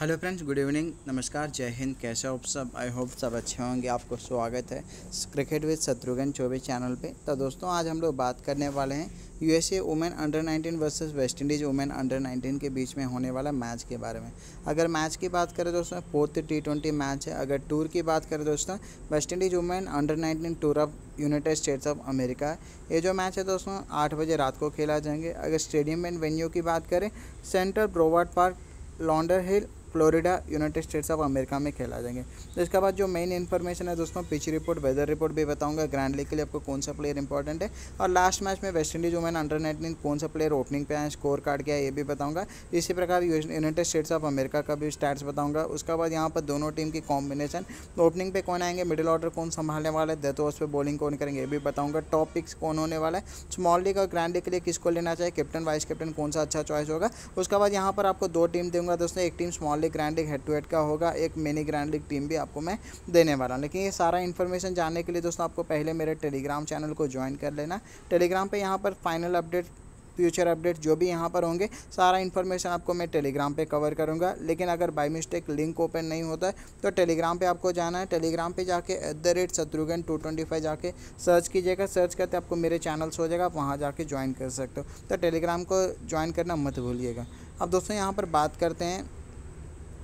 hello friends good evening नमस्कार जय हिंद कैसे हो सब आई होप सब अच्छे होंगे आपको स्वागत है cricket with Shatrughan Chaubey channel पे तो दोस्तों आज हम लोग बात करने वाले हैं USA women under 19 versus West Indies women under 19 के बीच में होने वाला मैच के बारे में अगर मैच की बात करें दोस्तों फोर्थ टी ट्वेंटी मैच है अगर टूर की बात करें दोस्तों West Indies women under 19 tour of United States of America ये जो मैच है दोस्तों आठ बजे रात को खेला जाएंगे अगर स्टेडियम एंड वेन्यू की बात करें Central Broward Park Lauderhill Florida United States of America में खेला जाएंगे तो इसके बाद जो मेन इन्फॉर्मेशन है दोस्तों पिच रिपोर्ट वेदर रिपोर्ट भी बताऊंगा ग्रैंड लीग के लिए आपको कौन सा प्लेयर इंपॉर्टेंट है और लास्ट मैच में West Indies women under nineteen कौन सा प्लेयर ओपनिंग पे आए स्कोर कार्ड क्या है ये भी बताऊंगा इसी प्रकार यूनाइटेड स्टेट्स ऑफ अमेरिका का भी स्टैट्स बताऊंगा उसके बाद यहाँ पर दोनों टीम की कॉम्बिनेशन ओपनिंग पे कौन आएंगे मिडिल ऑर्डर कौन संभालने वाला है तो उस पर बॉलिंग कौन करेंगे ये भी बताऊंगा टॉप पिक्स कौन होने वाला है स्मॉल लीग और ग्रैंड लीग के लिए किसको लेना चाहिए कैप्टन वाइस कैप्टन कौन सा अच्छा चॉइस होगा उसके बाद यहाँ पर आपको दो टीम दूंगा दोस्तों एक team small league grand league head to head का होगा एक मिनी ग्रैंड लीग टीम भी आपको मैं देने वाला हूँ लेकिन ये सारा इन्फॉर्मेशन जानने के लिए दोस्तों आपको पहले मेरे टेलीग्राम चैनल को ज्वाइन कर लेना टेलीग्राम पर यहाँ पर फाइनल अपडेट फ्यूचर अपडेट जो भी यहाँ पर होंगे सारा इन्फॉर्मेशन आपको मैं टेलीग्राम पे कवर करूँगा लेकिन अगर बाई मिस्टेक लिंक ओपन नहीं होता है तो टेलीग्राम पे आपको जाना है टेलीग्राम पे जाके at the rate Shatrughan two twenty five जाके सर्च कीजिएगा सर्च करते आपको मेरे चैनल्स हो जाएगा आप वहाँ जाके ज्वाइन कर सकते हो तो टेलीग्राम को ज्वाइन करना मत भूलिएगा अब दोस्तों यहाँ पर बात करते हैं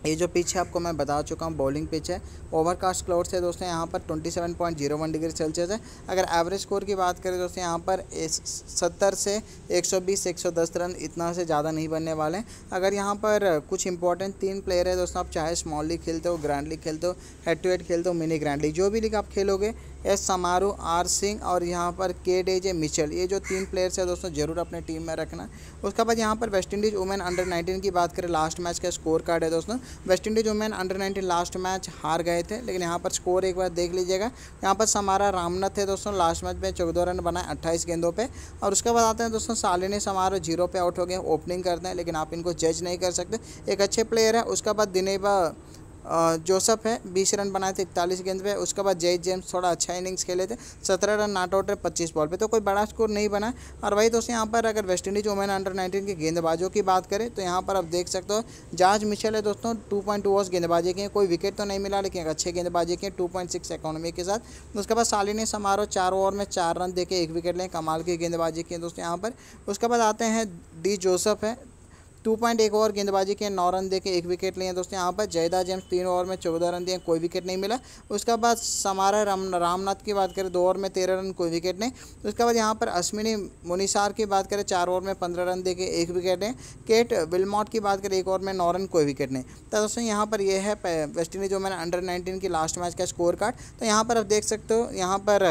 ये जो पिच है आपको मैं बता चुका हूँ बॉलिंग पिच है ओवरकास्ट क्लाउड्स है दोस्तों यहाँ पर 27.01 डिग्री सेल्सियस है अगर एवरेज स्कोर की बात करें दोस्तों यहाँ पर 70 से 120 110 रन इतना से ज़्यादा नहीं बनने वाले हैं अगर यहाँ पर कुछ इंपॉर्टेंट तीन प्लेयर है दोस्तों आप चाहे स्मॉल लीग खेलते हो ग्रैंड लीग खेलते हो हेड टू हेड खेलते हो मिनी ग्रैंड लीग जो भी लीग आप खेलोगे एस समारू आर सिंह और यहाँ पर के डे जे मिचल ये जो तीन प्लेयर्स है दोस्तों जरूर अपने टीम में रखना उसके बाद यहाँ पर वेस्ट इंडीज़ वुमेन अंडर 19 की बात करें लास्ट मैच का स्कोर कार्ड है दोस्तों West Indies women under 19 last match हार गए थे लेकिन यहाँ पर स्कोर एक बार देख लीजिएगा यहाँ पर समारा रामनाथ है दोस्तों लास्ट मैच में चौदह रन बनाए अट्ठाईस गेंदों पर और उसके बाद आते हैं दोस्तों सालिनी समारोह जीरो पे आउट हो गए ओपनिंग करते हैं लेकिन आप इनको जज नहीं कर सकते एक अच्छे प्लेयर है उसके बाद दिनेबा जोसफ है बीस रन बनाए थे इकतालीस गेंद पे उसके बाद जय जेम्स थोड़ा अच्छा इनिंग्स खेले थे सत्रह रन नॉट आउट है पच्चीस बॉल पे तो कोई बड़ा स्कोर नहीं बना और वही दोस्तों यहाँ पर अगर West Indies women under nineteen के गेंदबाजों की बात करें तो यहाँ पर आप देख सकते हो जॉर्ज मिशेल है दोस्तों टू पॉइंट टू गेंदबाजी किए कोई विकेट तो नहीं मिला लेकिन अच्छे गेंदबाजी किए टू पॉइंट सिक्स इकोनॉमी के साथ उसके बाद सालिनी समारोह चार ओवर में चार रन देके एक विकेट लें कमाल की गेंदबाजी किए दोस्तों यहाँ पर उसके बाद आते हैं डी जोसफ है टू पॉइंट एक ओवर गेंदबाजी के नौ रन देके एक विकेट लिए दोस्तों यहाँ पर जयदा जेम्स तीन ओवर में चौदह रन दिए कोई विकेट नहीं मिला उसके बाद समारा राम रामनाथ की बात करें दो ओवर में तेरह रन कोई विकेट नहीं उसके बाद यहाँ पर अश्विनी मुनिसार की बात करें चार ओवर में पंद्रह रन देके एक विकेट लें केट विलमॉट की बात करें एक ओवर में नौ रन कोई विकेट नहीं तो दोस्तों यहाँ पर यह है वेस्ट इंडीज जो मैंने अंडर नाइनटीन की लास्ट मैच का स्कोर कार्ड तो यहाँ पर आप देख सकते हो यहाँ पर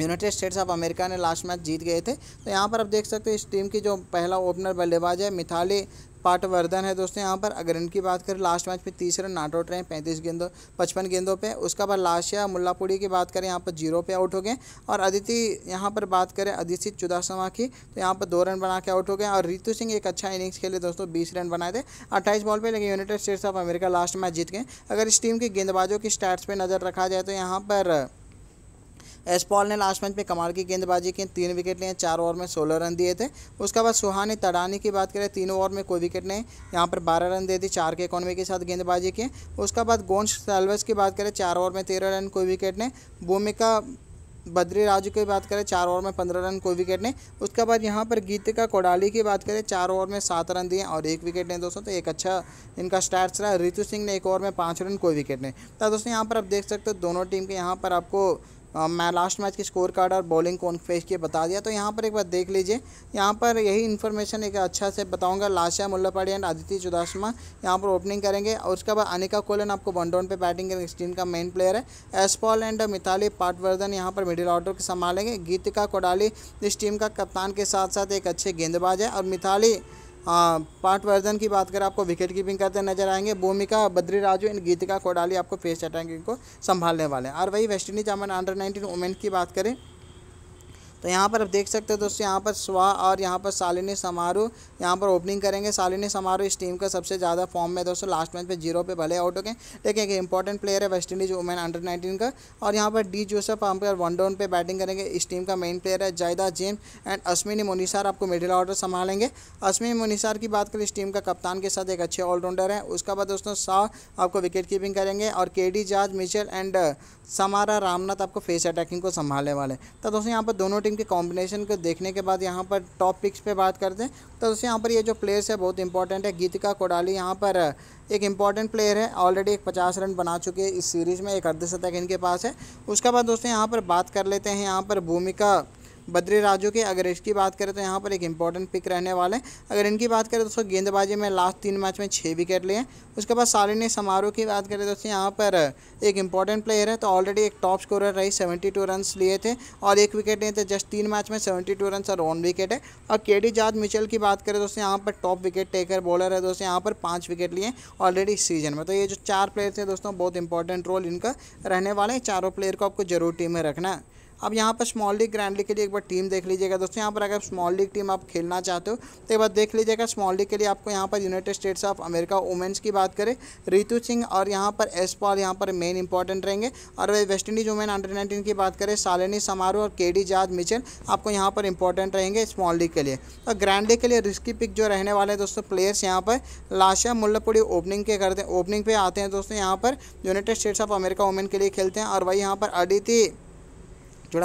यूनाइटेड स्टेट्स ऑफ अमेरिका ने लास्ट मैच जीत गए थे तो यहाँ पर आप देख सकते हो इस टीम की जो पहला ओपनर बल्लेबाज है मिथाली पाटवर्धन है दोस्तों यहाँ पर अगर इनकी बात करें लास्ट मैच में तीस रन नॉट आउट रहे हैं पैंतीस गेंदों पचपन गेंदों पे उसका बाद लाशिया मुल्लापुड़ी की बात करें यहाँ पर जीरो पे आउट हो गए और अदिति यहाँ पर बात करें अदिति चुदासमा की तो यहाँ पर दो रन बना के आउट हो गए और रितु सिंह एक अच्छा इनिंग्स खेले दोस्तों बीस रन बनाए थे अट्ठाईस बॉल पर लेकिन United States of America last match जीत गए अगर इस टीम के गेंदबाजों की स्टैट्स पर नज़र रखा जाए तो यहाँ पर एसपॉल ने लास्ट मैच में कमाल की गेंदबाजी की तीन विकेट लिए चार ओवर में सोलह रन दिए थे उसके बाद सुहानी तड़ानी की बात करें तीन ओवर में कोई विकेट नहीं यहाँ पर बारह रन दे दी चार के इकोनॉमी के साथ गेंदबाजी की उसके बाद गोन्स सेल्वेस की बात करें चार ओवर में तेरह रन कोई विकेट नहीं भूमिका बद्री राजू की बात करें चार ओवर में पंद्रह रन कोई विकेट नहीं उसके बाद यहाँ पर गीतिका कोडाली की बात करें चार ओवर में सात रन दिए और एक विकेट नहीं दोस्तों तो एक अच्छा इनका स्टार्ट रहा रितु सिंह ने एक ओवर में पाँच रन कोई विकेट नहीं तो दोस्तों यहाँ पर आप देख सकते हो दोनों टीम के यहाँ पर आपको मैं लास्ट मैच के स्कोर कार्ड और बॉलिंग कौन फेस किए बता दिया तो यहाँ पर एक बार देख लीजिए यहाँ पर यही इन्फॉर्मेशन एक अच्छा से बताऊँगा लाशा मुल्लापाड़ी एंड आदित्य चुदाशमा यहाँ पर ओपनिंग करेंगे और उसके बाद अनिका कोलन आपको वन डाउन पर बैटिंग करेंगे इस टीम का मेन प्लेयर है एसपॉल एंड मिताली पाटवर्धन यहाँ पर मिडिल ऑर्डर को संभालेंगे गीतिका कोडाली इस टीम का कप्तान के साथ साथ एक अच्छे गेंदबाज है और मिथाली हाँ, पार्ट वर्जन की बात करें आपको विकेट कीपिंग करते नजर आएंगे भूमिका बद्री राजू एंड गीतिका कोडाली आपको फेस अटैकिंग को संभालने वाले हैं और वही वेस्ट इंडीज अमन अंडर नाइनटीन वुमेन की बात करें तो यहाँ पर आप देख सकते हो दोस्तों यहाँ पर स्वा और यहाँ पर सालिनी समारोह यहाँ पर ओपनिंग करेंगे सालिनी समारोह इस टीम का सबसे ज़्यादा फॉर्म में दोस्तों लास्ट मैच में जीरो पे भले आउट हो गए लेकिन एक इंपॉर्टेंट प्लेयर है West Indies women under nineteen का और यहाँ पर डी जोसफ हम पर वन डाउन पर बैटिंग करेंगे इस टीम का मेन प्लेयर है जायदा जेम एंड अश्विनी मुनिसार आपको मिडिल ऑर्डर संभालेंगे अश्विनी मुनिसार की बात करें इस टीम का कप्तान के साथ एक अच्छे ऑलराउंडर है उसके बाद दोस्तों शाह आपको विकेट कीपिंग करेंगे और के डी जाज मिचेल एंड समारा रामनाथ आपको फेस अटैकिंग को संभालने वाले तो दोस्तों यहाँ पर दोनों टीम टीम के कॉम्बिनेशन को देखने के बाद यहाँ पर टॉप पिक्स पे बात करते हैं तो दोस्तों यहाँ पर ये जो प्लेयर्स है बहुत इंपॉर्टेंट है गीतिका कोडाली यहाँ पर एक इंपॉर्टेंट प्लेयर है ऑलरेडी एक पचास रन बना चुके हैं इस सीरीज़ में एक अर्धशतक इनके पास है उसके बाद दोस्तों यहाँ पर बात कर लेते हैं यहाँ पर भूमिका बद्री राजू की अगर इसकी बात करें तो यहाँ पर एक इंपॉर्टेंट पिक रहने वाले हैं अगर इनकी बात करें दोस्तों गेंदबाजी में लास्ट तीन मैच में छः विकेट लिए उसके बाद सालिनी समारोह की बात करें दोस्तों यहाँ पर एक इंपॉर्टेंट प्लेयर है तो ऑलरेडी एक टॉप स्कोरर रही सेवेंटी टू रन लिए थे और एक विकेट लिए थे जस्ट तीन मैच में सेवेंटी टू और ऑन विकेट है और के डी जाद मिचल की बात करें दोस्तों यहाँ पर टॉप विकेट टेकर बॉलर है दोस्तों यहाँ पर पाँच विकेट लिए ऑलरेडी इस सीजन में तो ये जो चार प्लेयर थे दोस्तों बहुत इंपॉर्टेंट रोल इनका रहने वाला है चारों प्लेयर को आपको जरूर टीम में रखना है अब यहाँ पर स्मॉल लीग ग्रैंड लीग के लिए एक बार टीम देख लीजिएगा दोस्तों यहाँ पर अगर स्मॉल लीग टीम आप खेलना चाहते हो तो एक बार देख लीजिएगा स्मॉल लीग के लिए आपको यहाँ पर United States of America women's की बात करें रितु सिंह और यहाँ पर एस पॉल यहाँ पर मेन इंपॉर्टेंट रहेंगे और West Indies women under nineteen की बात करें सालिनी समारोह और के डी जाद मिचल आपको यहाँ पर इंपॉर्टेंट रहेंगे स्मॉल लीग के लिए और ग्रैंड लीग के लिए रिस्की पिक जो रहने वाले हैं दोस्तों प्लेयर्स यहाँ पर लाशा मुल्लपुड़ी ओपनिंग के करते हैं ओपनिंग पे आते हैं दोस्तों यहाँ पर United States of America women के लिए खेलते हैं और वही यहाँ पर अदिति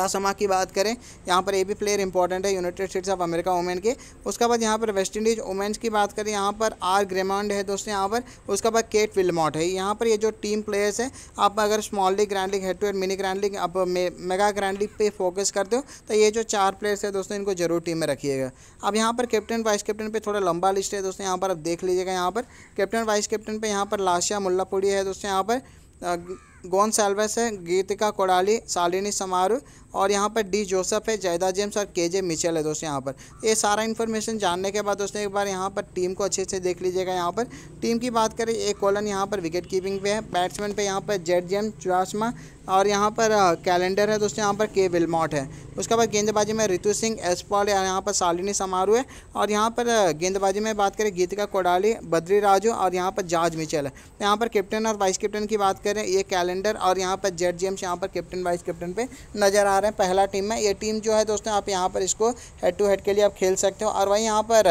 समा की बात करें यहाँ पर ए भी प्लेयर इंपॉर्टेंट है United States of America women के उसके बाद यहाँ पर वेस्ट इंडीज़ वुमेन्स की बात करें यहाँ पर आर ग्रेमांड है दोस्तों यहाँ पर उसके बाद केट विलमॉट है यहाँ पर ये जो टीम प्लेयर्स हैं आप अगर small league grand league head to head mini grand league अब मेगा ग्रैंड लीग पे फोकस करते हो तो ये जो चार प्लेयर्स है दोस्तों इनको जरूर टीम में रखिएगा अब यहाँ पर कैप्टन वाइस कैप्टन पर थोड़ा लंबा लिस्ट है दोस्तों यहाँ पर आप देख लीजिएगा यहाँ पर कैप्टन वाइस कैप्टन पर यहाँ पर लाशिया मुल्लापुड़ी है दोस्तों यहाँ पर गोन सेल्वेस है गीतिका कोडाली सालिनी समारो और यहाँ पर डी जोसेफ है जयदा जेम्स और के जे मिचेल है दोस्तों यहाँ पर ये सारा इन्फॉर्मेशन जानने के बाद दोस्तों एक बार यहाँ पर टीम को अच्छे से देख लीजिएगा यहाँ पर टीम की बात करें एक कॉलन यहाँ पर विकेट कीपिंग पे है बैट्समैन पे यहाँ पर जेड जेम चुराशमा और यहाँ पर कैलेंडर है दोस्तों यहाँ पर के विलमॉट है उसके बाद गेंदबाजी में रितु सिंह एसपॉल और यहाँ पर शालिनी समारोह है और यहाँ पर गेंदबाजी में बात करें गीतिका कोडाली बद्री राजू और यहाँ पर जॉर्ज मिचेल है यहाँ पर कैप्टन और वाइस कैप्टन की बात करें ये कैलेंडर कैलेंडर और यहाँ पर जेड जेम्स यहाँ पर कैप्टन वाइस कैप्टन पे नज़र आ रहे हैं पहला टीम में ये टीम जो है दोस्तों आप यहाँ पर इसको हेड टू हेड के लिए आप खेल सकते हो और वहीं यहाँ पर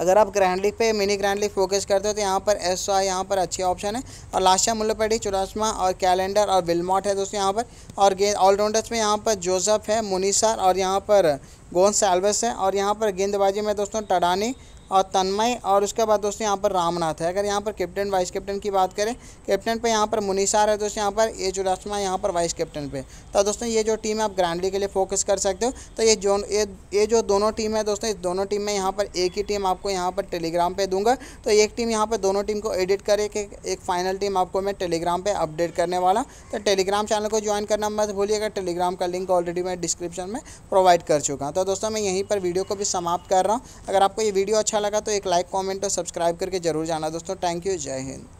अगर आप ग्रैंड लीग पे मिनी ग्रैंड लीग फोकस करते हो तो यहाँ पर एस शाह यहाँ पर अच्छी ऑप्शन है और लाशा मुल्लपेडी चुरासमा और कैलेंडर और विलमॉट है दोस्तों यहाँ पर और गेंद ऑलराउंडर्स में यहाँ पर जोसफ है मुनीसार और यहाँ पर गोंद सैल्वस है और यहाँ पर गेंदबाजी में दोस्तों टडानी और तन्मय और उसके बाद दोस्तों यहाँ पर रामनाथ है अगर यहाँ पर कैप्टन वाइस कैप्टन की बात करें कैप्टन पर यहाँ पर मुनिसार है दोस्तों यहाँ पर ये चुरासमा यहाँ पर वाइस कैप्टन पे तो दोस्तों ये जो टीम है आप ग्रांडली के लिए फोकस कर सकते हो तो ये जो ये, ये जो दोनों टीम है दोस्तों इस दोनों टीम में यहाँ पर एक ही टीम आपको यहाँ पर टेलीग्राम पर दूंगा तो एक टीम यहाँ पर दोनों टीम को एडिट कि एक फाइनल टीम आपको मैं टेलीग्राम पर अपडेट करने वाला तो टेलीग्राम चैनल को ज्वाइन करना मत भूलिएगा टेलीग्राम का लिंक ऑलरेडी मैं डिस्क्रिप्शन में प्रोवाइड कर चुका हूँ तो दोस्तों मैं यहीं पर वीडियो को भी समाप्त कर रहा हूँ अगर आपको ये वीडियो अच्छा अच्छा लगा तो एक लाइक कॉमेंट और सब्सक्राइब करके जरूर जाना दोस्तों थैंक यू जय हिंद